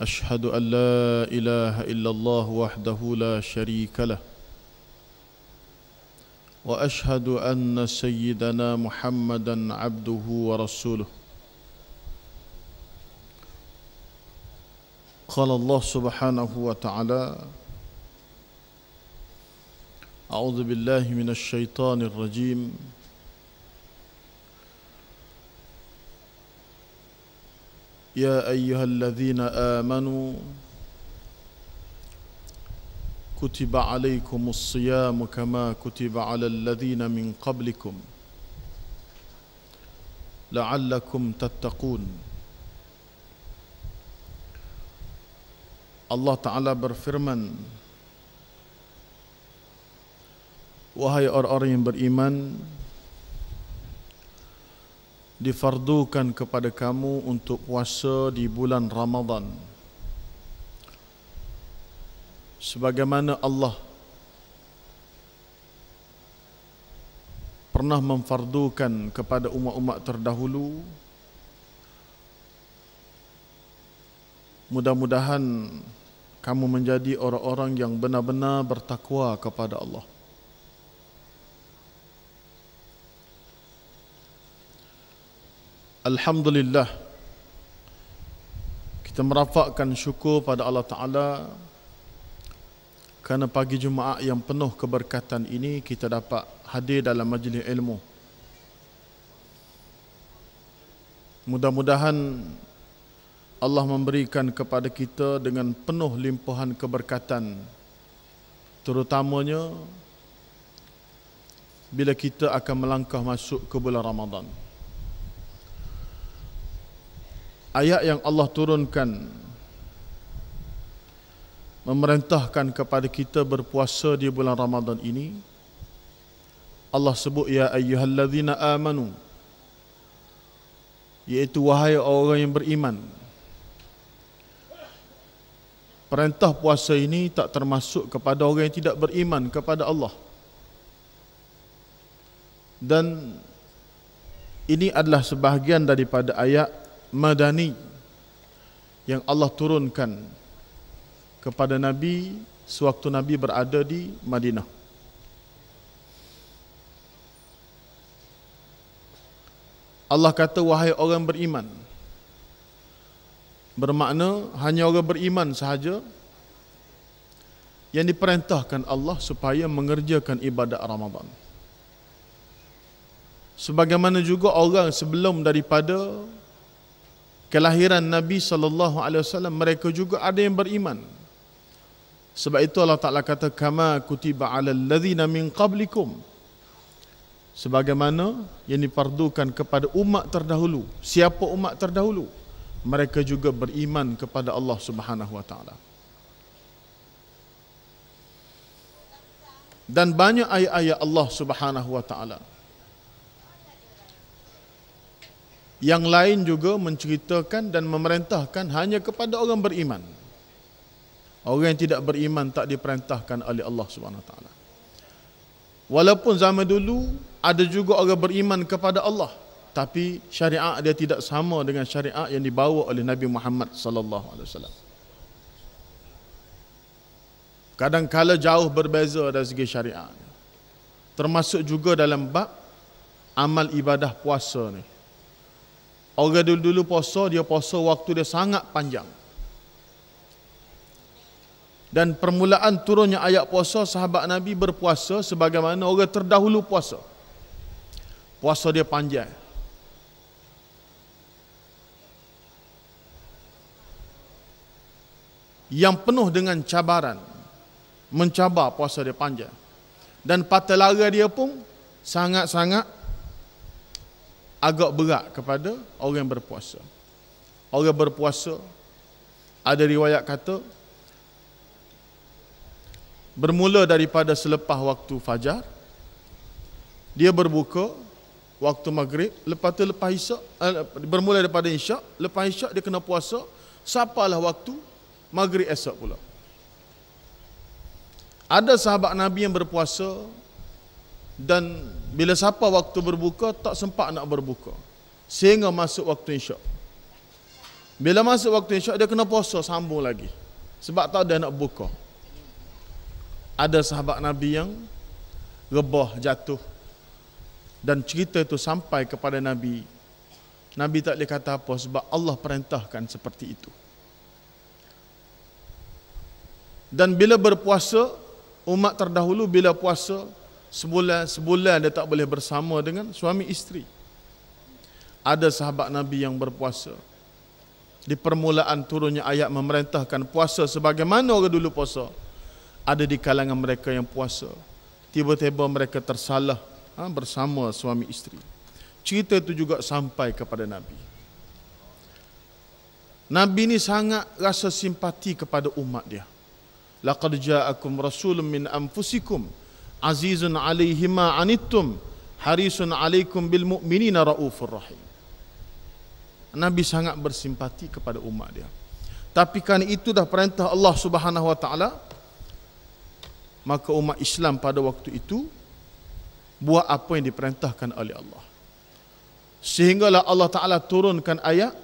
أشهد أن لا إله إلا الله وحده لا شريك له وأشهد أن سيدنا محمدا عبده ورسوله قال الله سبحانه وتعالى أعوذ بالله من الشيطان الرجيم يا أيها الذين آمنوا كتب عليكم الصيام كما كتب على الذين من قبلكم لعلكم تتقون Allah Ta'ala berfirman Wahai orang-orang yang beriman difardukan kepada kamu untuk puasa di bulan Ramadan sebagaimana Allah pernah memfardukan kepada umat-umat terdahulu mudah-mudahan kamu menjadi orang-orang yang benar-benar bertakwa kepada Allah Alhamdulillah Kita merafakkan syukur pada Allah Ta'ala Kerana pagi Jumaat yang penuh keberkatan ini Kita dapat hadir dalam majlis ilmu Mudah-mudahan Allah memberikan kepada kita dengan penuh limpahan keberkatan Terutamanya Bila kita akan melangkah masuk ke bulan Ramadhan. Ramadan ayat yang Allah turunkan memerintahkan kepada kita berpuasa di bulan Ramadan ini Allah sebut ya ayyuhallazina amanu iaitu wahai orang yang beriman perintah puasa ini tak termasuk kepada orang yang tidak beriman kepada Allah dan ini adalah sebahagian daripada ayat madani yang Allah turunkan kepada Nabi sewaktu Nabi berada di Madinah. Allah kata wahai orang beriman Bermakna hanya orang beriman sahaja Yang diperintahkan Allah supaya mengerjakan ibadat Ramadan Sebagaimana juga orang sebelum daripada kelahiran Nabi sallallahu alaihi wasallam mereka juga ada yang beriman. Sebab itu Allah Taala kata kama kutiba alal ladzina min qablikum sebagaimana yang diperdukan kepada umat terdahulu. Siapa umat terdahulu? Mereka juga beriman kepada Allah Subhanahu wa taala. Dan banyak ayat-ayat Allah Subhanahu wa taala Yang lain juga menceritakan dan memerintahkan hanya kepada orang beriman. Orang yang tidak beriman tak diperintahkan oleh Allah Subhanahu SWT. Walaupun zaman dulu ada juga orang beriman kepada Allah. Tapi syariat dia tidak sama dengan syariat yang dibawa oleh Nabi Muhammad Sallallahu Alaihi SAW. Kadangkala jauh berbeza dari segi syariat. Termasuk juga dalam bab amal ibadah puasa ni. Orang dulu-dulu puasa, dia puasa waktu dia sangat panjang. Dan permulaan turunnya ayat puasa, sahabat Nabi berpuasa sebagaimana orang terdahulu puasa. Puasa dia panjang. Yang penuh dengan cabaran. Mencabar puasa dia panjang. Dan patah lara dia pun sangat-sangat agak berat kepada orang yang berpuasa. Orang berpuasa ada riwayat kata bermula daripada selepas waktu fajar dia berbuka waktu maghrib lepas tu lepas isyak eh, bermula daripada isyak lepas isyak dia kena puasa Sapalah waktu maghrib esok pula. Ada sahabat Nabi yang berpuasa dan bila siapa waktu berbuka tak sempat nak berbuka sehingga masuk waktu insya bila masuk waktu insya dia kena puasa sambung lagi sebab tak ada nak buka ada sahabat Nabi yang rebah jatuh dan cerita itu sampai kepada Nabi Nabi tak boleh kata apa sebab Allah perintahkan seperti itu dan bila berpuasa umat terdahulu bila puasa sebulan-sebulan dia tak boleh bersama dengan suami isteri. Ada sahabat Nabi yang berpuasa. Di permulaan turunnya ayat memerintahkan puasa sebagaimana orang dulu puasa. Ada di kalangan mereka yang puasa. Tiba-tiba mereka tersalah ha, bersama suami isteri. Cerita itu juga sampai kepada Nabi. Nabi ini sangat rasa simpati kepada umat dia. Laqad ja'akum rasulun min anfusikum azizun alaihima anittum harisun alaikum bil mu'minina raufur rahim Nabi sangat bersimpati kepada umat dia tapi kan itu dah perintah Allah Subhanahu wa taala maka umat Islam pada waktu itu buat apa yang diperintahkan oleh Allah sehinggalah Allah taala turunkan ayat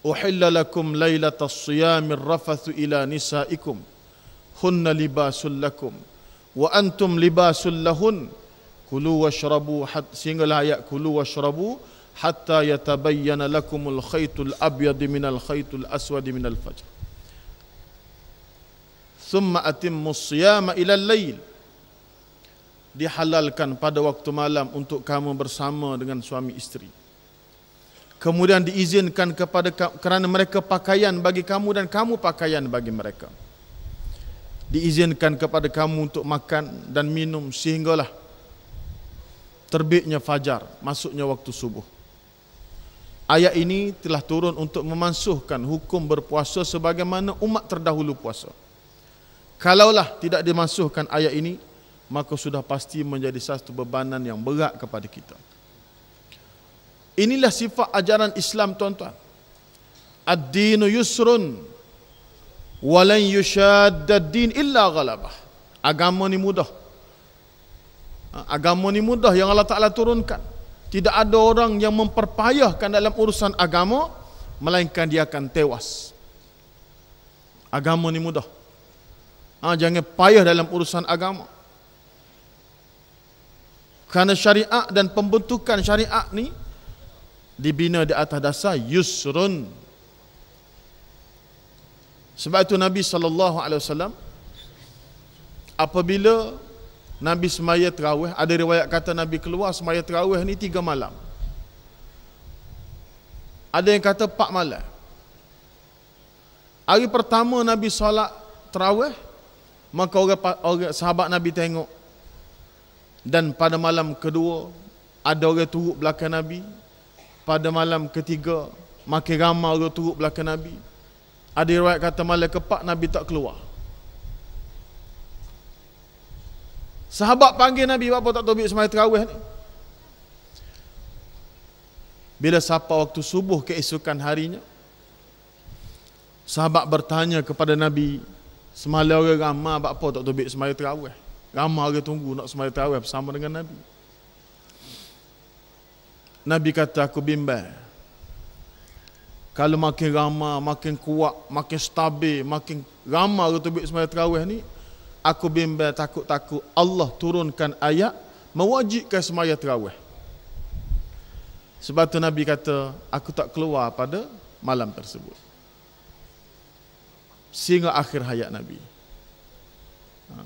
uhillalakum lailatas siyamir rafathu ila nisaikum hunna libasul lakum wa antum libasul lahun kulu washrabu hat sehinggalah ayat kulu washrabu hatta yatabayyana lakumul khaytul abyad minal khaytul aswad minal fajr thumma atimmu siyama ila al-lail dihalalkan pada waktu malam untuk kamu bersama dengan suami isteri kemudian diizinkan kepada kerana mereka pakaian bagi kamu dan kamu pakaian bagi mereka diizinkan kepada kamu untuk makan dan minum sehinggalah terbitnya fajar, masuknya waktu subuh. Ayat ini telah turun untuk memansuhkan hukum berpuasa sebagaimana umat terdahulu puasa. Kalaulah tidak dimansuhkan ayat ini, maka sudah pasti menjadi satu bebanan yang berat kepada kita. Inilah sifat ajaran Islam tuan-tuan. Ad-dinu yusrun walan yushadda din illa ghalabah agama ni mudah ha, agama ni mudah yang Allah Taala turunkan tidak ada orang yang memperpayahkan dalam urusan agama melainkan dia akan tewas agama ni mudah ha, jangan payah dalam urusan agama kerana syariah dan pembentukan syariah ni dibina di atas dasar yusrun sebab itu Nabi saw. apabila Nabi semaya terawih ada riwayat kata Nabi keluar semaya terawih ni tiga malam. Ada yang kata empat malam. Hari pertama Nabi salat terawih maka orang, orang sahabat Nabi tengok dan pada malam kedua ada orang turut belakang Nabi pada malam ketiga makin ramai orang turut belakang Nabi ada riwayat kata ke kepak Nabi tak keluar. Sahabat panggil Nabi, apa tak tahu bila semalam terawih ni. Bila sapa waktu subuh keesokan harinya, sahabat bertanya kepada Nabi, semalam orang ramah, apa tak tahu bila semalam terawih. Ramah orang tunggu nak semalam terawih bersama dengan Nabi. Nabi kata, aku bimbang. Kalau makin ramah, makin kuat, makin stabil, makin ramah retubik semayang terawih ni, aku bimbang takut-takut Allah turunkan ayat mewajibkan semayang terawih. Sebab tu Nabi kata, aku tak keluar pada malam tersebut. Sehingga akhir hayat Nabi. Ha.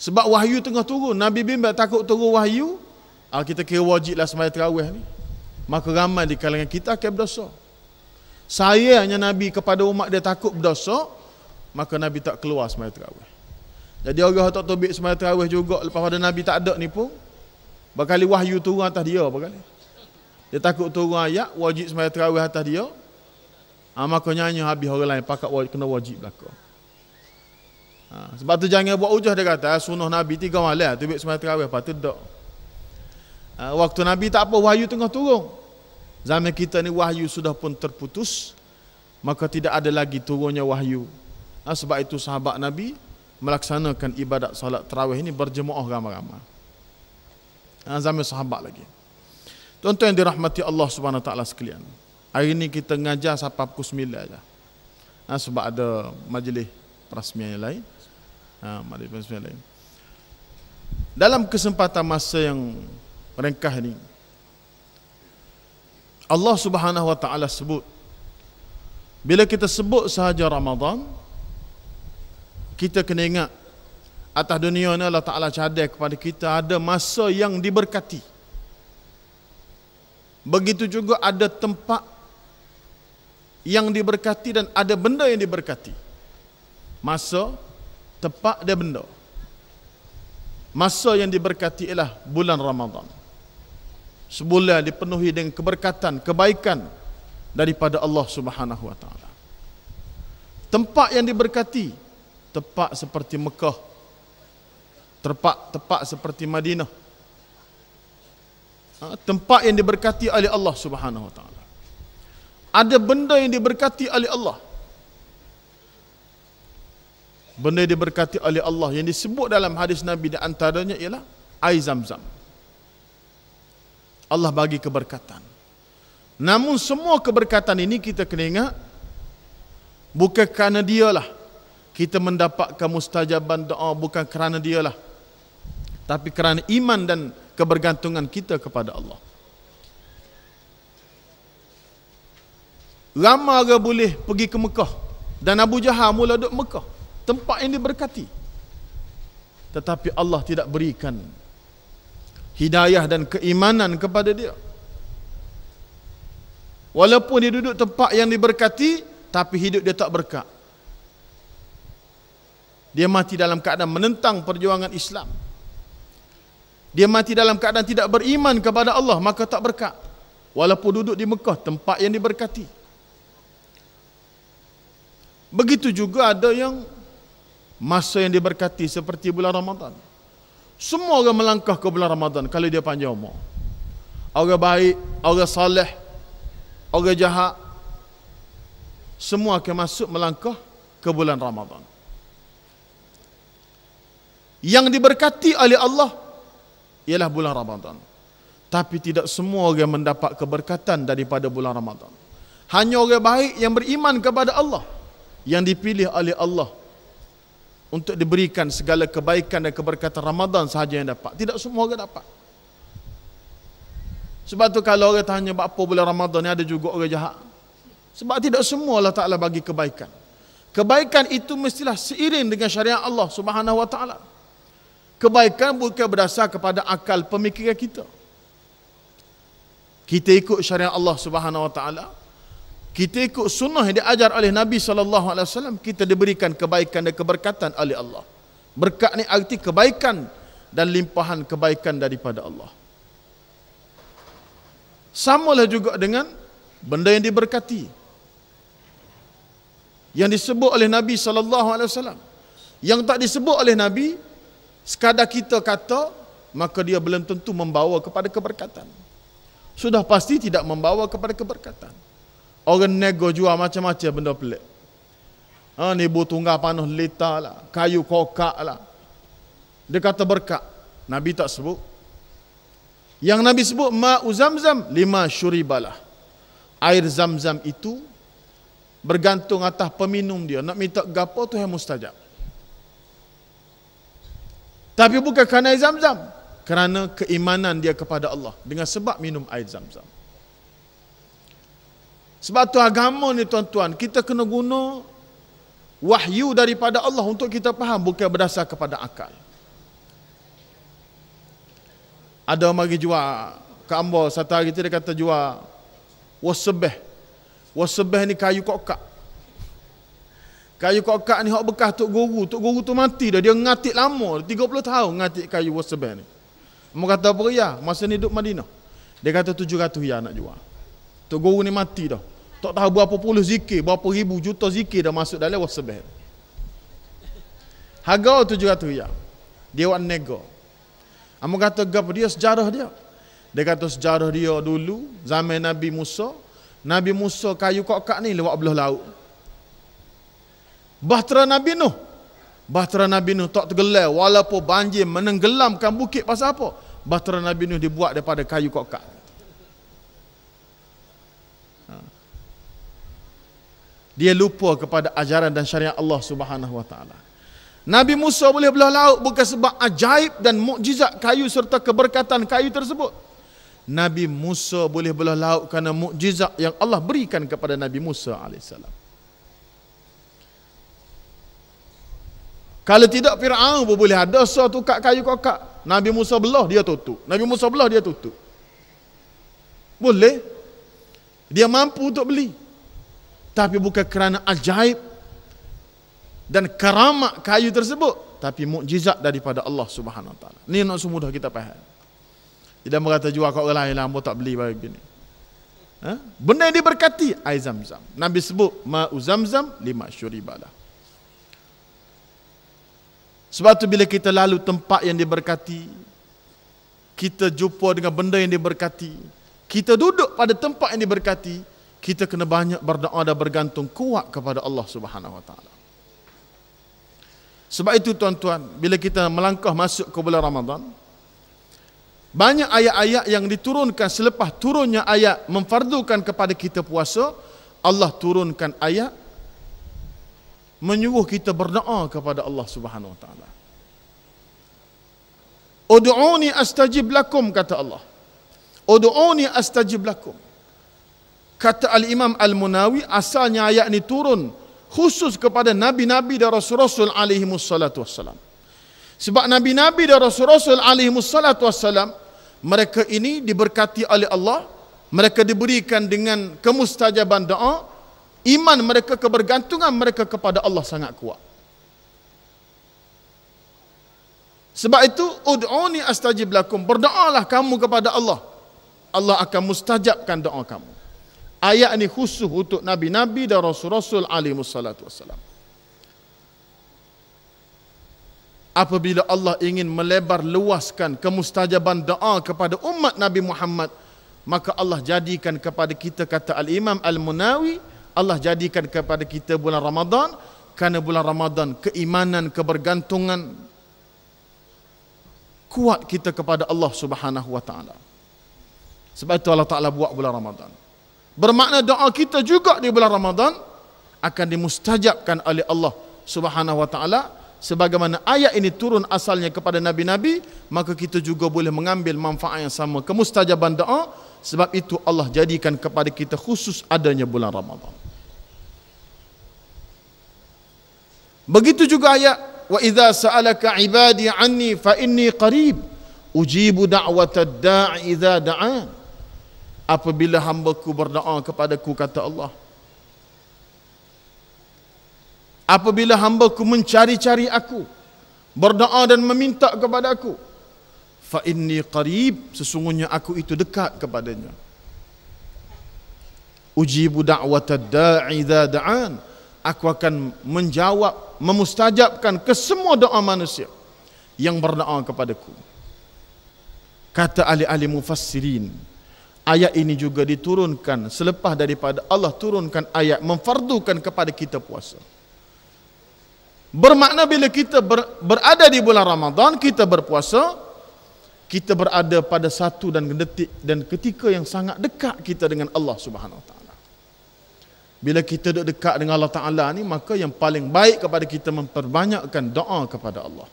Sebab wahyu tengah turun, Nabi bimbang takut turun wahyu, ah, kita kira wajiblah semayang terawih ni maka ramai di kalangan kita akan berdosa. Saya hanya Nabi kepada umat dia takut berdosa, maka Nabi tak keluar semayat terawih. Jadi orang yang tak tubik semayat terawih juga, lepas pada Nabi tak ada ni pun, berkali wahyu turun atas dia berkali. Dia takut turun ayat, wajib semayat terawih atas dia, ha, maka nyanyi habis orang lain, pakat wajib, kena wajib belakang. Ha, sebab tu jangan buat ujah dia kata, ah, sunuh Nabi tiga malam, tubik semayat terawih, lepas tu tak. Eh, waktu Nabi tak apa wahyu tengah turun. Zaman kita ni wahyu sudah pun terputus. Maka tidak ada lagi turunnya wahyu. Eh, sebab itu sahabat Nabi melaksanakan ibadat salat terawih ini berjemaah ramai-ramai. Eh, zaman sahabat lagi. Tuan-tuan yang dirahmati Allah SWT sekalian. Hari ini kita ngajar sampai pukul 9 saja. Ha, sebab ada majlis perasmian yang lain. Ha, majlis perasmian lain. Dalam kesempatan masa yang ringkah ini Allah Subhanahu wa taala sebut bila kita sebut sahaja Ramadhan, kita kena ingat atas dunia ni Allah Taala cadai kepada kita ada masa yang diberkati begitu juga ada tempat yang diberkati dan ada benda yang diberkati masa tempat dan benda masa yang diberkati ialah bulan Ramadhan semula dipenuhi dengan keberkatan, kebaikan daripada Allah Subhanahu wa taala. Tempat yang diberkati, tempat seperti Mekah, terpak tempat seperti Madinah. Ha, tempat yang diberkati oleh Allah Subhanahu wa taala. Ada benda yang diberkati oleh Allah Benda diberkati oleh Allah yang disebut dalam hadis Nabi di antaranya ialah air zam-zam. Allah bagi keberkatan. Namun semua keberkatan ini kita kena ingat bukan kerana Dia lah kita mendapatkan mustajaban doa bukan kerana Dia lah, tapi kerana iman dan kebergantungan kita kepada Allah. Lama ke boleh pergi ke Mekah dan Abu Jahal mula duduk Mekah tempat yang diberkati. Tetapi Allah tidak berikan hidayah dan keimanan kepada dia. Walaupun dia duduk tempat yang diberkati, tapi hidup dia tak berkat. Dia mati dalam keadaan menentang perjuangan Islam. Dia mati dalam keadaan tidak beriman kepada Allah, maka tak berkat. Walaupun duduk di Mekah, tempat yang diberkati. Begitu juga ada yang masa yang diberkati seperti bulan Ramadan. Semua orang melangkah ke bulan Ramadan kalau dia panjang umur. Orang baik, orang saleh, orang jahat semua akan masuk melangkah ke bulan Ramadan. Yang diberkati oleh Allah ialah bulan Ramadan. Tapi tidak semua orang mendapat keberkatan daripada bulan Ramadan. Hanya orang baik yang beriman kepada Allah yang dipilih oleh Allah untuk diberikan segala kebaikan dan keberkatan Ramadan sahaja yang dapat. Tidak semua orang dapat. Sebab tu kalau orang tanya apa bulan Ramadan ni ada juga orang jahat. Sebab tidak semua Allah Ta'ala bagi kebaikan. Kebaikan itu mestilah seiring dengan syariat Allah Subhanahu Wa Ta'ala. Kebaikan bukan berdasar kepada akal pemikiran kita. Kita ikut syariat Allah Subhanahu Wa Ta'ala kita ikut sunnah yang diajar oleh Nabi saw. kita diberikan kebaikan dan keberkatan oleh Allah berkat ni arti kebaikan dan limpahan kebaikan daripada Allah Sama lah juga dengan benda yang diberkati yang disebut oleh Nabi saw. yang tak disebut oleh Nabi sekadar kita kata maka dia belum tentu membawa kepada keberkatan sudah pasti tidak membawa kepada keberkatan Orang nego jual macam-macam benda pelik. Ha, ni butungga panuh lita lah. Kayu kokak lah. Dia kata berkat. Nabi tak sebut. Yang Nabi sebut ma'u zam lima syuribalah. Air zam zam itu bergantung atas peminum dia. Nak minta gapo tu yang mustajab. Tapi bukan kerana air zam, Kerana keimanan dia kepada Allah. Dengan sebab minum air zam zam. Sebab tu agama ni tuan-tuan, kita kena guna wahyu daripada Allah untuk kita faham bukan berdasar kepada akal. Ada orang pergi jual ke Ambo satu hari tu dia kata jual wasbeh. Wasbeh ni kayu kokak. Kayu kokak ni hak bekas tok guru, tok guru tu mati dah dia ngatik lama, 30 tahun ngatik kayu wasbeh ni. Mau kata apa ya? Masa ni duduk Madinah. Dia kata 700 ya nak jual. Tok Guru ni mati dah. Tak tahu berapa puluh zikir, berapa ribu juta zikir dah masuk dalam WhatsApp. Harga 700 riyal. Dia buat nego. Amo kata gapo dia sejarah dia. Dia kata sejarah dia dulu zaman Nabi Musa, Nabi Musa kayu kokak ni lewat belah laut. Bahtera Nabi Nuh. Bahtera Nabi Nuh tak tergelar walaupun banjir menenggelamkan bukit pasal apa? Bahtera Nabi Nuh dibuat daripada kayu kokak. dia lupa kepada ajaran dan syariat Allah Subhanahu wa taala. Nabi Musa boleh belah laut bukan sebab ajaib dan mukjizat kayu serta keberkatan kayu tersebut. Nabi Musa boleh belah laut kerana mukjizat yang Allah berikan kepada Nabi Musa alaihissalam. Kalau tidak Fir'aun pun boleh ada satu tukak kayu kokak. Nabi Musa belah dia tutup. Nabi Musa belah dia tutup. Boleh. Dia mampu untuk beli tapi bukan kerana ajaib dan keramat kayu tersebut tapi mukjizat daripada Allah Subhanahu Wa Taala. Ini nak semudah kita faham. Tidak berkata jual kau orang lain lah, tak beli bagi ini. Ha? Benda yang diberkati air zam-zam. Nabi sebut ma uzamzam lima syuribalah. Sebab tu bila kita lalu tempat yang diberkati, kita jumpa dengan benda yang diberkati, kita duduk pada tempat yang diberkati, kita kena banyak berdoa dan bergantung kuat kepada Allah Subhanahu Wa Sebab itu tuan-tuan, bila kita melangkah masuk ke bulan Ramadan, banyak ayat-ayat yang diturunkan selepas turunnya ayat memfardukan kepada kita puasa, Allah turunkan ayat menyuruh kita berdoa kepada Allah Subhanahu Wa Taala. astajib lakum kata Allah. Ud'uni astajib lakum kata al-Imam Al-Munawi asalnya ayat ini turun khusus kepada nabi-nabi dan rasul-rasul alaihi musallatu wassalam. Sebab nabi-nabi dan rasul-rasul alaihi musallatu wassalam mereka ini diberkati oleh Allah, mereka diberikan dengan kemustajaban doa, iman mereka kebergantungan mereka kepada Allah sangat kuat. Sebab itu ud'uni astajib lakum. Berdoalah kamu kepada Allah. Allah akan mustajabkan doa kamu ayat ini khusus untuk nabi-nabi dan rasul-rasul alaihi salatu wasallam apabila Allah ingin melebar luaskan kemustajaban doa kepada umat Nabi Muhammad maka Allah jadikan kepada kita kata al-Imam Al-Munawi Allah jadikan kepada kita bulan Ramadan kerana bulan Ramadan keimanan kebergantungan kuat kita kepada Allah Subhanahu wa taala sebab itu Allah taala buat bulan Ramadan Bermakna doa kita juga di bulan Ramadan akan dimustajabkan oleh Allah Subhanahu wa taala sebagaimana ayat ini turun asalnya kepada nabi-nabi maka kita juga boleh mengambil manfaat yang sama kemustajaban doa sebab itu Allah jadikan kepada kita khusus adanya bulan Ramadan. Begitu juga ayat wa idza sa'alaka ibadi anni fa inni qarib ujibu da'watad da'i idza da'an apabila hamba ku berdoa kepada ku kata Allah apabila hamba ku mencari-cari aku berdoa dan meminta kepada aku fa inni qarib sesungguhnya aku itu dekat kepadanya ujibu da'wata da'i idza da'an aku akan menjawab memustajabkan kesemua doa manusia yang berdoa kepadaku kata ahli-ahli mufassirin ayat ini juga diturunkan selepas daripada Allah turunkan ayat memfardukan kepada kita puasa. Bermakna bila kita ber, berada di bulan Ramadan kita berpuasa, kita berada pada satu dan detik dan ketika yang sangat dekat kita dengan Allah Subhanahu taala. Bila kita duduk dekat dengan Allah Taala ni maka yang paling baik kepada kita memperbanyakkan doa kepada Allah.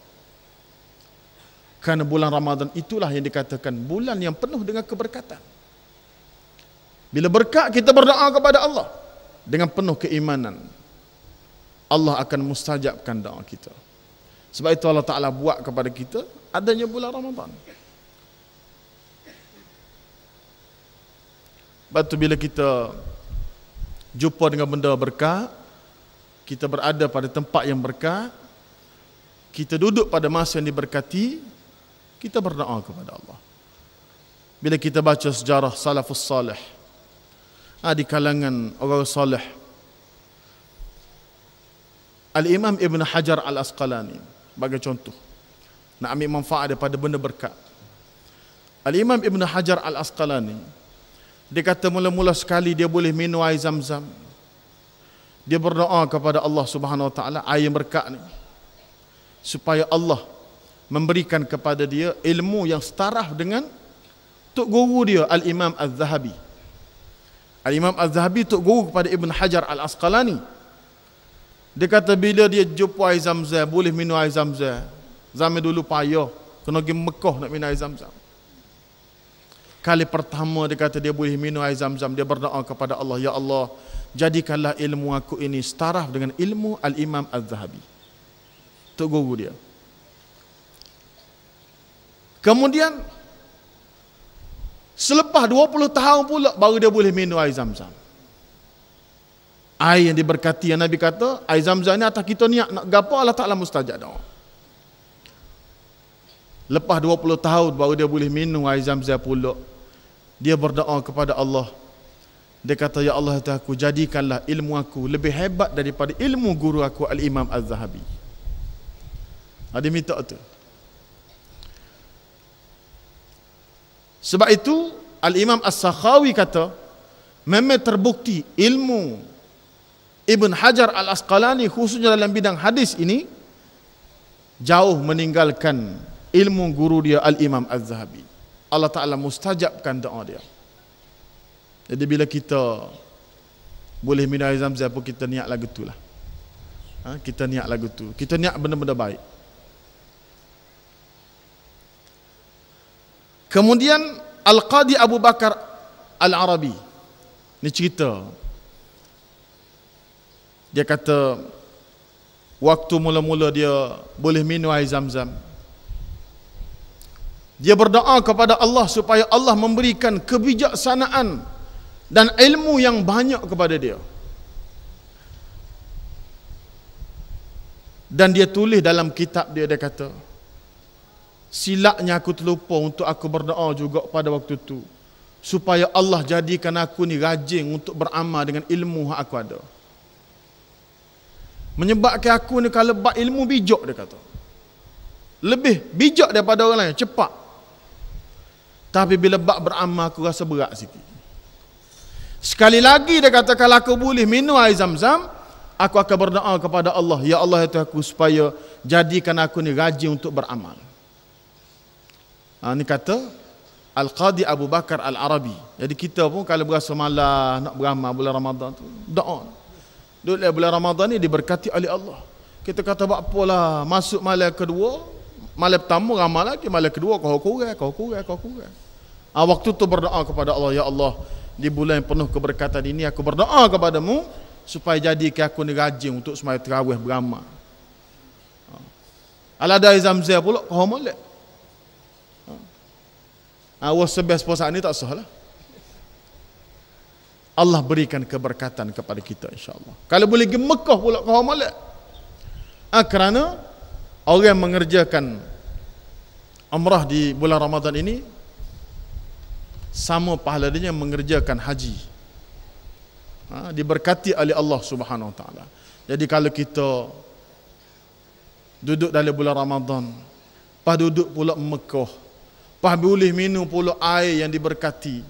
Kerana bulan Ramadan itulah yang dikatakan bulan yang penuh dengan keberkatan. Bila berkat kita berdoa kepada Allah dengan penuh keimanan. Allah akan mustajabkan doa kita. Sebab itu Allah Taala buat kepada kita adanya bulan Ramadan. Batu bila kita jumpa dengan benda berkat, kita berada pada tempat yang berkat, kita duduk pada masa yang diberkati, kita berdoa kepada Allah. Bila kita baca sejarah salafus salih, ha, di kalangan orang soleh. Al Imam Ibn Hajar Al Asqalani bagi contoh nak ambil manfaat daripada benda berkat. Al Imam Ibn Hajar Al Asqalani dia kata mula-mula sekali dia boleh minum air zam-zam. Dia berdoa kepada Allah Subhanahu Wa Taala air berkat ni supaya Allah memberikan kepada dia ilmu yang setara dengan tok guru dia Al Imam Az-Zahabi. Al-Imam Az-Zahabi tok guru kepada Ibn Hajar Al-Asqalani. Dia kata bila dia jumpa air zam boleh minum air zam-zam. Zaman dulu payah, kena pergi Mekah nak minum air zam Kali pertama dia kata dia boleh minum air zam dia berdoa kepada Allah, Ya Allah, jadikanlah ilmu aku ini setara dengan ilmu Al-Imam Az-Zahabi. Tok guru dia. Kemudian Selepas 20 tahun pula baru dia boleh minum air zam-zam. Air yang diberkati yang Nabi kata, air zam-zam ni atas kita niat nak gapa Allah Ta'ala mustajab doa. Lepas 20 tahun baru dia boleh minum air zam-zam pula. Dia berdoa kepada Allah. Dia kata, Ya Allah Ta'ala aku jadikanlah ilmu aku lebih hebat daripada ilmu guru aku Al-Imam Az-Zahabi. Dia minta tu. Sebab itu Al-Imam As-Sakhawi kata Memang terbukti ilmu Ibn Hajar Al-Asqalani khususnya dalam bidang hadis ini Jauh meninggalkan ilmu guru dia Al-Imam Az-Zahabi Allah Ta'ala mustajabkan doa dia Jadi bila kita boleh minum air zam-zam kita niat lagu tu lah ha, Kita niat lagu tu, kita niat benda-benda baik Kemudian Al-Qadi Abu Bakar Al-Arabi Ini cerita Dia kata Waktu mula-mula dia boleh minum air zam-zam Dia berdoa kepada Allah supaya Allah memberikan kebijaksanaan Dan ilmu yang banyak kepada dia Dan dia tulis dalam kitab dia, dia kata Silaknya aku terlupa untuk aku berdoa juga pada waktu itu. Supaya Allah jadikan aku ni rajin untuk beramal dengan ilmu yang aku ada. Menyebabkan aku ni kalau bak ilmu bijak dia kata. Lebih bijak daripada orang lain. Cepat. Tapi bila bak beramal aku rasa berat sikit. Sekali lagi dia kata kalau aku boleh minum air zam-zam. Aku akan berdoa kepada Allah. Ya Allah itu aku supaya jadikan aku ni rajin untuk beramal. Ini ha, kata Al-Qadi Abu Bakar Al-Arabi. Jadi kita pun kalau berasa malas nak beramal bulan Ramadan tu, doa. Dulu bulan Ramadan ni diberkati oleh Allah. Kita kata buat apalah, masuk malam kedua, malam pertama ramal lagi, malam kedua kau kurang, kau kurang, kau kurang. Ha, waktu tu berdoa kepada Allah, ya Allah, di bulan yang penuh keberkatan ini aku berdoa kepadamu supaya jadikan aku ni rajin untuk semayang terawih beramal. Ha. Al-Adai Zamzah pula, kau molek. Awas ah, sebes puasa ni tak sah lah. Allah berikan keberkatan kepada kita insyaAllah. Kalau boleh pergi Mekah pula kau malak. Ha, ah, kerana orang yang mengerjakan umrah di bulan Ramadan ini sama pahala dia yang mengerjakan haji. Ha, diberkati oleh Allah Subhanahu Wa Taala. Jadi kalau kita duduk dalam bulan Ramadan, pas duduk pula Mekah, Pak boleh minum pula air yang diberkati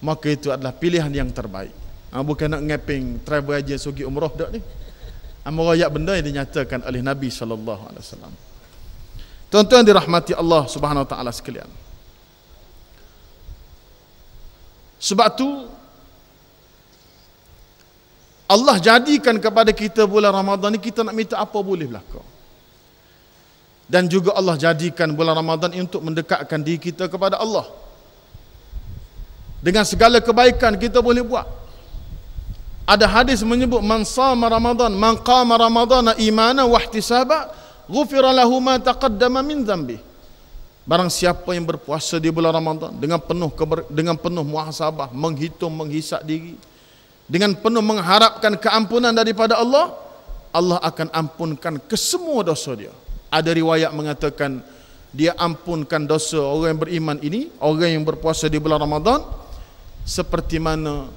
Maka itu adalah pilihan yang terbaik ha, Bukan nak ngeping travel aja sugi umrah tak ni Amal ah, ayat benda yang dinyatakan oleh Nabi SAW Tuan-tuan dirahmati Allah Subhanahu Wa Taala sekalian Sebab tu Allah jadikan kepada kita bulan Ramadhan ni kita nak minta apa boleh belakang dan juga Allah jadikan bulan Ramadhan ini untuk mendekatkan diri kita kepada Allah dengan segala kebaikan kita boleh buat ada hadis menyebut man sama Ramadan man qama Ramadan imana wa ihtisaba ghufira lahu ma taqaddama min dhanbi barang siapa yang berpuasa di bulan Ramadhan dengan penuh keber, dengan penuh muhasabah menghitung menghisap diri dengan penuh mengharapkan keampunan daripada Allah Allah akan ampunkan kesemua dosa dia ada riwayat mengatakan dia ampunkan dosa orang yang beriman ini orang yang berpuasa di bulan Ramadan seperti mana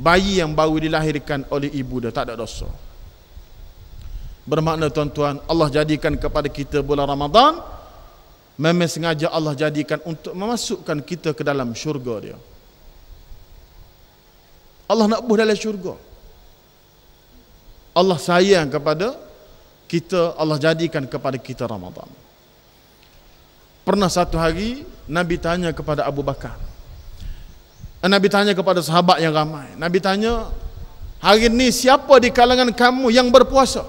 bayi yang baru dilahirkan oleh ibu dia tak ada dosa bermakna tuan-tuan Allah jadikan kepada kita bulan Ramadan memang sengaja Allah jadikan untuk memasukkan kita ke dalam syurga dia Allah nak buh dalam syurga Allah sayang kepada kita Allah jadikan kepada kita Ramadan. Pernah satu hari Nabi tanya kepada Abu Bakar. Nabi tanya kepada sahabat yang ramai. Nabi tanya, "Hari ini siapa di kalangan kamu yang berpuasa?"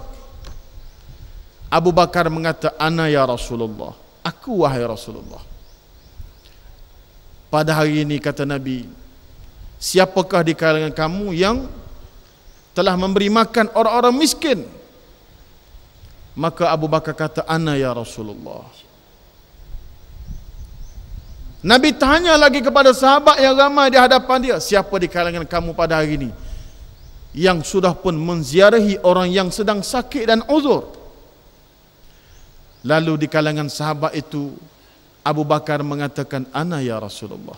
Abu Bakar mengata, "Ana ya Rasulullah." Aku wahai Rasulullah. Pada hari ini kata Nabi, "Siapakah di kalangan kamu yang telah memberi makan orang-orang miskin Maka Abu Bakar kata, "Ana ya Rasulullah." Nabi tanya lagi kepada sahabat yang ramai di hadapan dia, "Siapa di kalangan kamu pada hari ini yang sudah pun menziarahi orang yang sedang sakit dan uzur?" Lalu di kalangan sahabat itu Abu Bakar mengatakan, "Ana ya Rasulullah."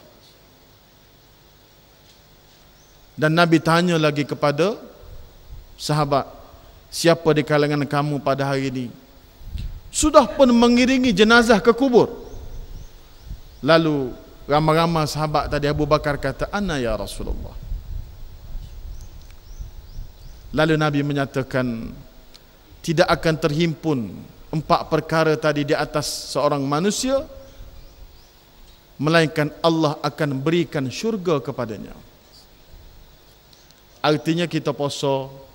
Dan Nabi tanya lagi kepada sahabat, Siapa di kalangan kamu pada hari ini Sudah pun mengiringi jenazah ke kubur Lalu ramah-ramah sahabat tadi Abu Bakar kata Ana ya Rasulullah Lalu Nabi menyatakan Tidak akan terhimpun Empat perkara tadi di atas seorang manusia Melainkan Allah akan berikan syurga kepadanya Artinya kita posok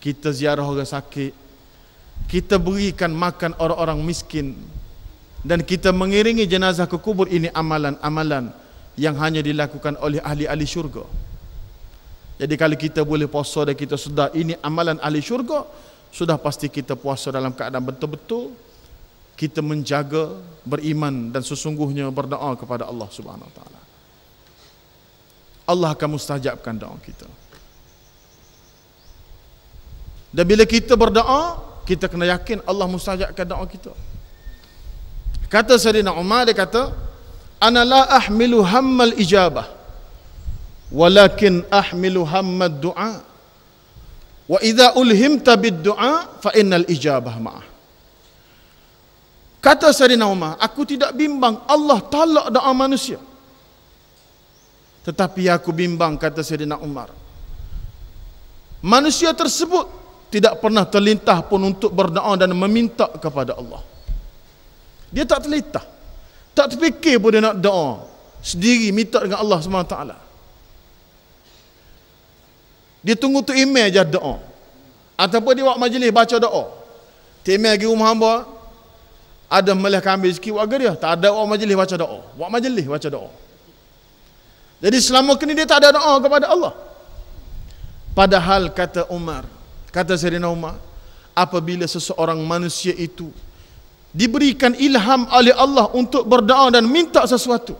kita ziarah orang sakit kita berikan makan orang-orang miskin dan kita mengiringi jenazah ke kubur ini amalan-amalan yang hanya dilakukan oleh ahli-ahli syurga jadi kalau kita boleh puasa dan kita sudah ini amalan ahli syurga sudah pasti kita puasa dalam keadaan betul-betul kita menjaga beriman dan sesungguhnya berdoa kepada Allah Subhanahu Wa Taala. Allah akan mustajabkan doa kita. Dan bila kita berdoa, kita kena yakin Allah mustajabkan doa kita. Kata Sayyidina Umar dia kata, "Ana la ahmilu hammal ijabah, walakin ahmilu hammad du'a." Wa idza ulhimta bid-du'a fa innal ijabah ma'ah. Kata Sayyidina Umar, aku tidak bimbang Allah talak doa manusia. Tetapi aku bimbang kata Sayyidina Umar. Manusia tersebut tidak pernah terlintah pun untuk berdoa dan meminta kepada Allah. Dia tak terlintah. Tak terfikir pun dia nak doa sendiri minta dengan Allah SWT. Dia tunggu tu email je doa. Ataupun dia buat majlis baca doa. Tu lagi pergi rumah hamba. Ada melihat kambing sikit buat dia. Tak ada buat majlis baca doa. Buat majlis baca doa. Jadi selama kini dia tak ada doa kepada Allah. Padahal kata Umar, Kata Sayyidina Umar Apabila seseorang manusia itu Diberikan ilham oleh Allah untuk berdoa dan minta sesuatu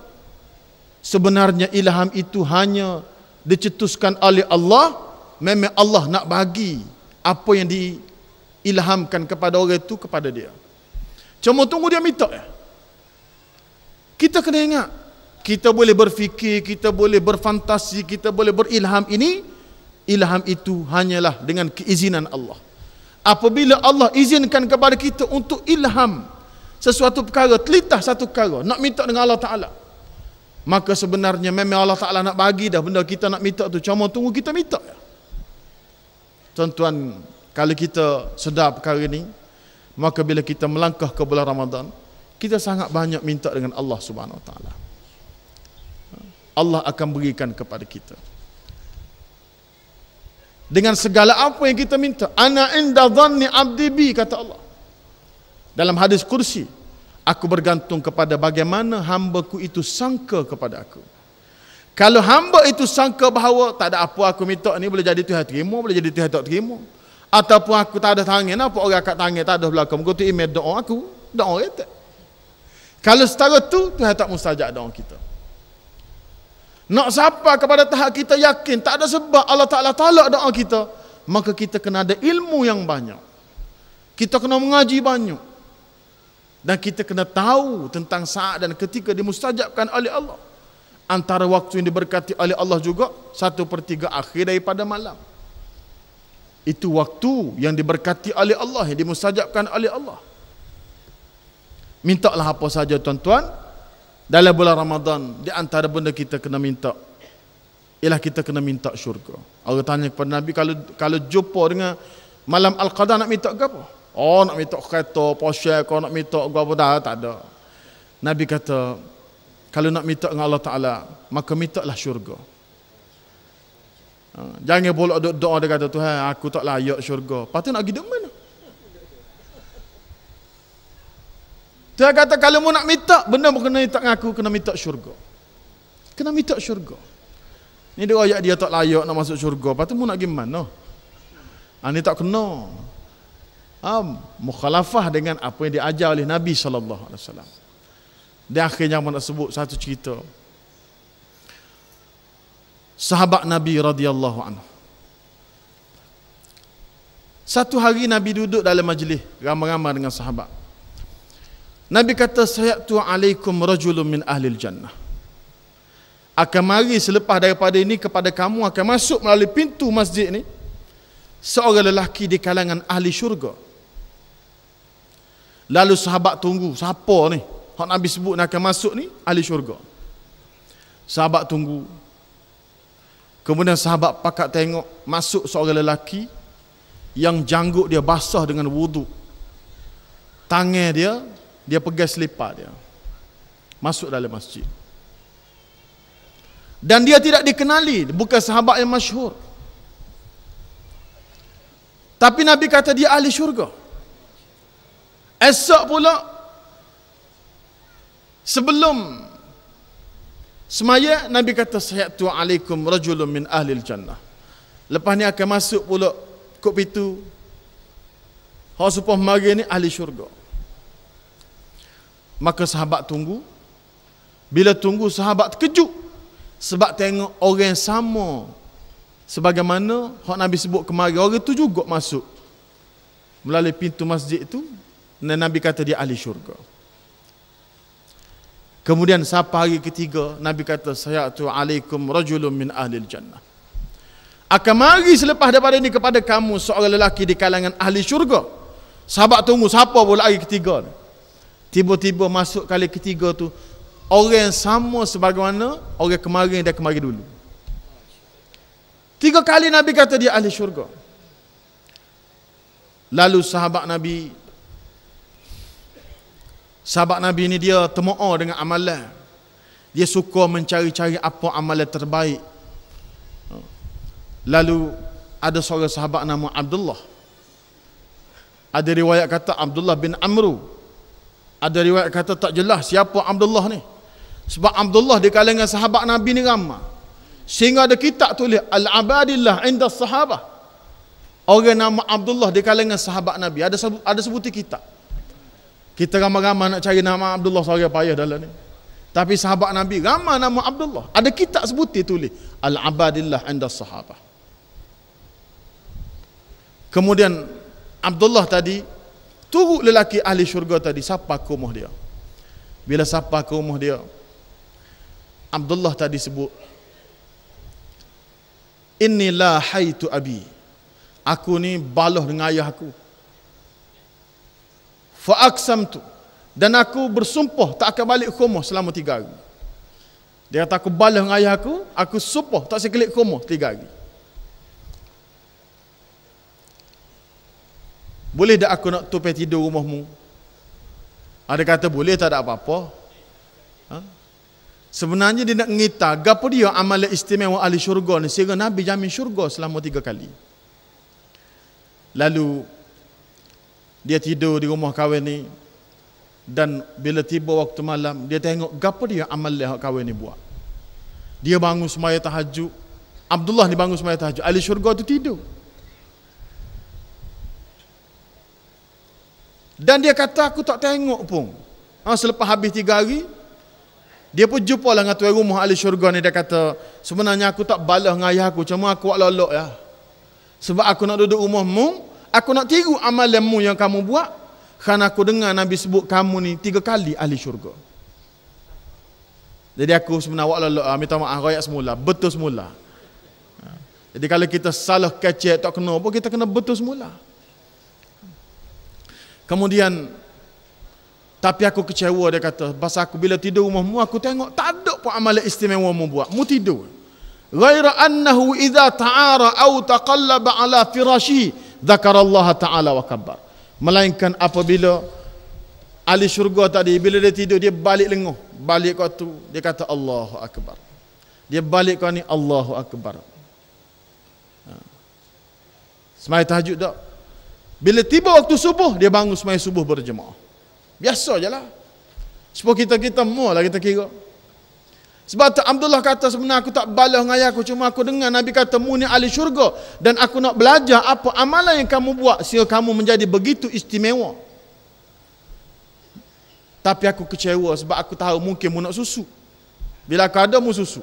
Sebenarnya ilham itu hanya dicetuskan oleh Allah Memang Allah nak bagi apa yang diilhamkan kepada orang itu kepada dia Cuma tunggu dia minta ya kita kena ingat kita boleh berfikir, kita boleh berfantasi, kita boleh berilham ini ilham itu hanyalah dengan keizinan Allah. Apabila Allah izinkan kepada kita untuk ilham sesuatu perkara, telitah satu perkara, nak minta dengan Allah Ta'ala. Maka sebenarnya memang Allah Ta'ala nak bagi dah benda kita nak minta tu. Cuma tunggu kita minta. Tuan-tuan, kalau kita sedar perkara ini, maka bila kita melangkah ke bulan Ramadan, kita sangat banyak minta dengan Allah Subhanahu Wa Ta'ala. Allah akan berikan kepada kita dengan segala apa yang kita minta ana inda dhanni abdi bi kata Allah dalam hadis kursi aku bergantung kepada bagaimana hamba ku itu sangka kepada aku kalau hamba itu sangka bahawa tak ada apa aku minta ni boleh jadi Tuhan terima boleh jadi Tuhan tak terima ataupun aku tak ada tangan apa orang kat tangan tak ada belakang muka tu email doa aku doa kata kalau setara tu Tuhan tak mustajab doa kita nak sampai kepada tahap kita yakin tak ada sebab Allah Ta'ala talak doa kita. Maka kita kena ada ilmu yang banyak. Kita kena mengaji banyak. Dan kita kena tahu tentang saat dan ketika dimustajabkan oleh Allah. Antara waktu yang diberkati oleh Allah juga, satu per tiga akhir daripada malam. Itu waktu yang diberkati oleh Allah, yang dimustajabkan oleh Allah. Mintalah apa saja tuan-tuan, dalam bulan Ramadan Di antara benda kita kena minta Ialah kita kena minta syurga Orang tanya kepada Nabi Kalau kalau jumpa dengan Malam Al-Qadar nak minta ke apa? Oh nak minta kereta, posyek Kau nak minta ke apa dah tak ada Nabi kata Kalau nak minta dengan Allah Ta'ala Maka minta lah syurga ha, Jangan pula doa dia kata Tuhan aku tak layak syurga Lepas nak pergi mana? Tuhan kata kalau mu nak minta benda mu berkenaan tak ngaku kena minta syurga. Kena minta syurga. Ni dia ayat dia tak layak nak masuk syurga. Patu mu nak gimana? mana? Ha, ni tak kena. Ha, mukhalafah dengan apa yang diajar oleh Nabi sallallahu alaihi wasallam. Dan akhirnya mu nak sebut satu cerita. Sahabat Nabi radhiyallahu anhu. Satu hari Nabi duduk dalam majlis ramai-ramai dengan sahabat. Nabi kata sayatu alaikum rajulun min ahlil jannah. Akan mari selepas daripada ini kepada kamu akan masuk melalui pintu masjid ini seorang lelaki di kalangan ahli syurga. Lalu sahabat tunggu, siapa ni? Hak Nabi sebut nak akan masuk ni ahli syurga. Sahabat tunggu. Kemudian sahabat pakat tengok masuk seorang lelaki yang janggut dia basah dengan wuduk. Tangan dia dia pegang selipar dia masuk dalam masjid dan dia tidak dikenali bukan sahabat yang masyhur tapi nabi kata dia ahli syurga esok pula sebelum semaya nabi kata sayyatu alaikum rajulun min ahli jannah lepas ni akan masuk pula kok pitu hak supah mari ni ahli syurga Maka sahabat tunggu Bila tunggu sahabat terkejut Sebab tengok orang yang sama Sebagaimana Hak Nabi sebut kemarin Orang itu juga masuk Melalui pintu masjid itu Dan Nabi kata dia ahli syurga Kemudian siapa hari ketiga Nabi kata saya tu alaikum rajulun min ahli jannah. Akan mari selepas daripada ini kepada kamu seorang lelaki di kalangan ahli syurga. Sahabat tunggu siapa pula hari ketiga ni? Tiba-tiba masuk kali ketiga tu Orang yang sama sebagaimana Orang kemarin dan kemarin dulu Tiga kali Nabi kata dia ahli syurga Lalu sahabat Nabi Sahabat Nabi ni dia temu'a dengan amalan Dia suka mencari-cari apa amalan terbaik Lalu ada seorang sahabat nama Abdullah Ada riwayat kata Abdullah bin Amru ada riwayat kata tak jelas siapa Abdullah ni sebab Abdullah di kalangan sahabat Nabi ni ramai sehingga ada kitab tulis al-abadillah inda sahabah orang nama Abdullah di kalangan sahabat Nabi ada sebut, ada sebuti kitab kita ramai-ramai nak cari nama Abdullah seorang payah dalam ni tapi sahabat Nabi ramai nama Abdullah ada kitab sebuti tulis al-abadillah inda sahabah kemudian Abdullah tadi Turut lelaki ahli syurga tadi Sapa ke rumah dia Bila sapa ke rumah dia Abdullah tadi sebut Inilah haitu abi Aku ni baloh dengan ayah aku Fa'aksam tu Dan aku bersumpah tak akan balik ke rumah selama tiga hari Dia kata aku baloh dengan ayah aku Aku sumpah tak sekelip ke rumah tiga hari Boleh tak aku nak tupai tidur rumahmu? Ada kata boleh tak ada apa-apa. Ha? Sebenarnya dia nak ngita, gapo dia amal istimewa ahli syurga ni sehingga Nabi jamin syurga selama tiga kali. Lalu dia tidur di rumah kawin ni dan bila tiba waktu malam dia tengok gapo dia amal leh kawin ni buat. Dia bangun semaya tahajud. Abdullah ni bangun semaya tahajud. Ahli syurga tu tidur. Dan dia kata aku tak tengok pun. Ha, selepas habis tiga hari, dia pun jumpa lah dengan tuan rumah ahli syurga ni. Dia kata, sebenarnya aku tak balas dengan ayah aku. Cuma aku walau-alau ya. Sebab aku nak duduk rumahmu, aku nak tiru amalanmu yang kamu buat. Kerana aku dengar Nabi sebut kamu ni tiga kali ahli syurga. Jadi aku sebenarnya walau-alau ah, ya. Minta maaf, rakyat semula. Betul semula. Ha. Jadi kalau kita salah kecil tak kena pun, kita kena betul semula. Kemudian tapi aku kecewa dia kata, bahasa aku bila tidur rumahmu aku tengok tak ada pun amalan istimewa mu buat. Mu tidur. Ghaira annahu idza ta'ara au taqallaba ala firashi dzakarallaha ta'ala wa kabbar. Melainkan apabila ahli syurga tadi bila dia tidur dia balik lenguh, balik kau tu dia kata Allahu akbar. Dia balik kau ni Allahu akbar. Ha. Semai tahajud tak? Bila tiba waktu subuh, dia bangun semayang subuh berjemaah. Biasa je lah. Sebab kita-kita mualah kita kira. Sebab tu Abdullah kata sebenarnya aku tak balas dengan aku Cuma aku dengar Nabi kata, mu ni ahli syurga. Dan aku nak belajar apa amalan yang kamu buat. Sehingga kamu menjadi begitu istimewa. Tapi aku kecewa sebab aku tahu mungkin mu nak susu. Bila kau ada mu susu.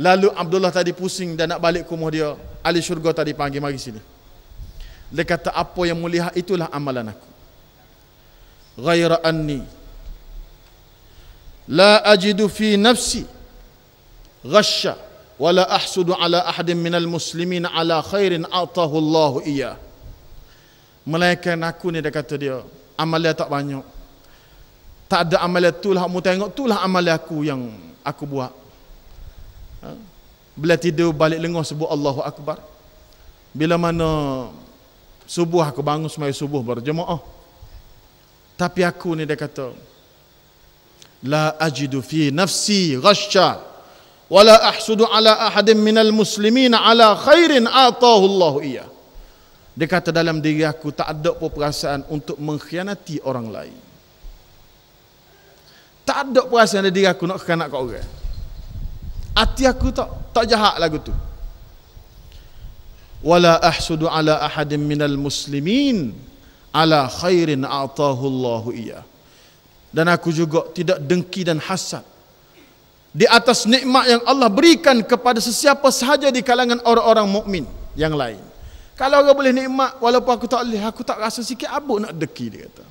Lalu Abdullah tadi pusing dan nak balik rumah dia. Ahli syurga tadi panggil mari sini. Dia kata apa yang mulia itulah amalan aku. Ghaira anni la ajidu fi nafsi ghasha wa la ahsudu ala ahadin minal muslimin ala khairin atahu Allah iya. Melainkan aku ni dia kata dia amalnya tak banyak. Tak ada amal tu lah mu tengok tu lah amal aku yang aku buat. Ha? Bila tidur balik lengah sebut Allahu Akbar. Bila mana Subuh aku bangun semai subuh berjemaah. Tapi aku ni dia kata la ajidu fi nafsi ghasha wa la ahsudu ala ahadin minal muslimin ala khairin atahu Allah iya. Dia kata dalam diri aku tak ada pun perasaan untuk mengkhianati orang lain. Tak ada perasaan dalam diri aku nak kekanak kat orang. Hati aku tak tak jahat lagu tu. ولا احسد على احد من المسلمين على خير اعطاه الله اياه dan aku juga tidak dengki dan hasad di atas nikmat yang Allah berikan kepada sesiapa sahaja di kalangan orang-orang mukmin yang lain kalau orang boleh nikmat walaupun aku tak boleh aku tak rasa sikit abuk nak deki dia kata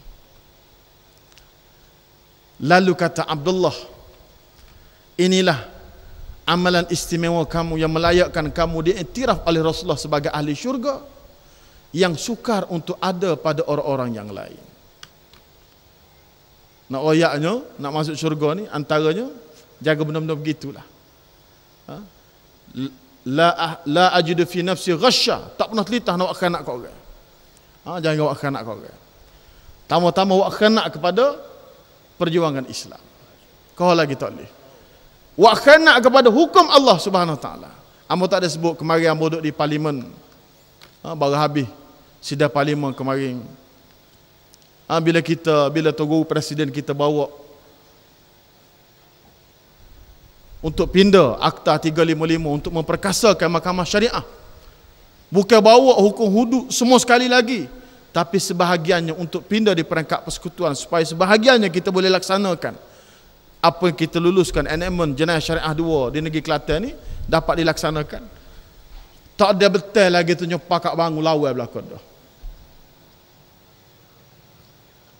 lalu kata Abdullah inilah amalan istimewa kamu yang melayakkan kamu diiktiraf oleh Rasulullah sebagai ahli syurga yang sukar untuk ada pada orang-orang yang lain. Nak royaknya, nak masuk syurga ni antaranya jaga benda-benda begitulah. Ha? La ah, la ajidu fi nafsi ghasha, tak pernah telitah nak akan nak kau orang. Ha, jangan kau akan nak kau orang. Tama-tama wak kena kepada perjuangan Islam. Kau lagi tak boleh wa khana kepada hukum Allah Subhanahu Wa Taala. Ambo tak ada sebut kemarin ambo duduk di parlimen. Ha, baru habis sidah parlimen kemarin. Ha, bila kita bila tu guru presiden kita bawa untuk pindah akta 355 untuk memperkasakan mahkamah syariah. Bukan bawa hukum hudud semua sekali lagi tapi sebahagiannya untuk pindah di perangkat persekutuan supaya sebahagiannya kita boleh laksanakan apa yang kita luluskan NMN jenayah syariah 2 di negeri Kelantan ni dapat dilaksanakan tak ada betul lagi tu nyopak kat bangun lawa belakang dah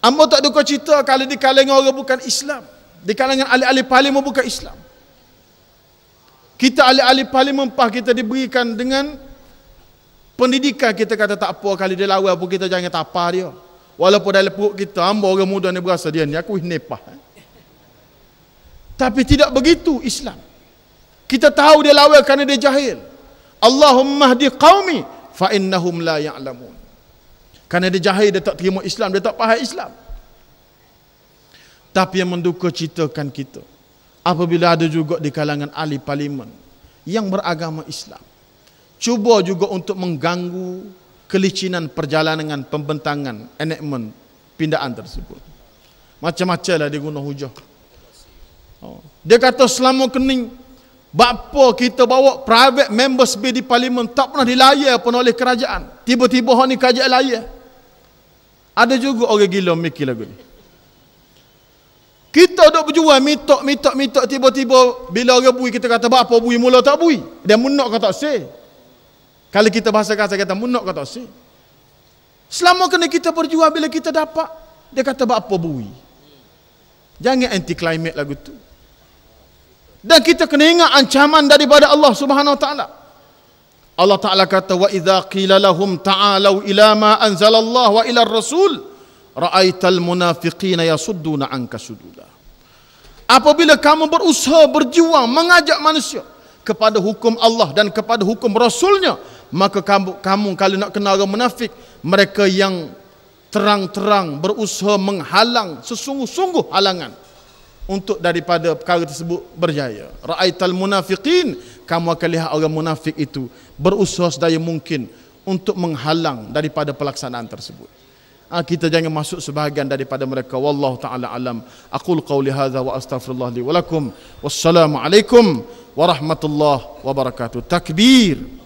Ambo tak duka cerita kalau di kalangan orang bukan Islam. Di kalangan ahli-ahli parlimen bukan Islam. Kita ahli-ahli parlimen pah kita diberikan dengan pendidikan kita kata tak apa kalau dia lawa pun kita jangan tapar dia. Walaupun dalam perut kita ambo orang muda ni berasa dia ni aku ni pah. Eh. Tapi tidak begitu Islam. Kita tahu dia lawan kerana dia jahil. Allahumma hdi qaumi fa innahum la ya'lamun. Kerana dia jahil dia tak terima Islam, dia tak faham Islam. Tapi yang menduka ceritakan kita. Apabila ada juga di kalangan ahli parlimen yang beragama Islam. Cuba juga untuk mengganggu kelicinan perjalanan pembentangan enakmen pindaan tersebut. Macam-macamlah dia guna hujah. Dia kata selama kening Bapa kita bawa private members be di parlimen Tak pernah dilayar pun oleh kerajaan Tiba-tiba orang ni kerajaan layar Ada juga orang gila mikir lagu ni Kita dok berjuang mitok mitok mitok Tiba-tiba bila orang bui kita kata Bapa bui mula tak bui Dia munak kata tak say Kalau kita bahasa kasar kata munak kata tak say Selama kena kita berjuang bila kita dapat Dia kata Bapa bui Jangan anti-climate lagu tu dan kita kena ingat ancaman daripada Allah Subhanahu Wa Taala. Allah Taala kata wa idza qila lahum ta'alu ila ma anzalallahu wa ila ar-rasul ra'aital munafiqina yasudduna anka sududa. Apabila kamu berusaha berjuang mengajak manusia kepada hukum Allah dan kepada hukum rasulnya maka kamu, kamu kalau nak kenal orang munafik mereka yang terang-terang berusaha menghalang sesungguh-sungguh halangan untuk daripada perkara tersebut berjaya. Ra'aital munafiqin, kamu akan lihat orang munafik itu berusaha sedaya mungkin untuk menghalang daripada pelaksanaan tersebut. Ah, kita jangan masuk sebahagian daripada mereka. Wallahu taala alam. Aqul qawli hadza wa astaghfirullah li wa lakum. Wassalamu alaikum warahmatullahi wabarakatuh. Takbir.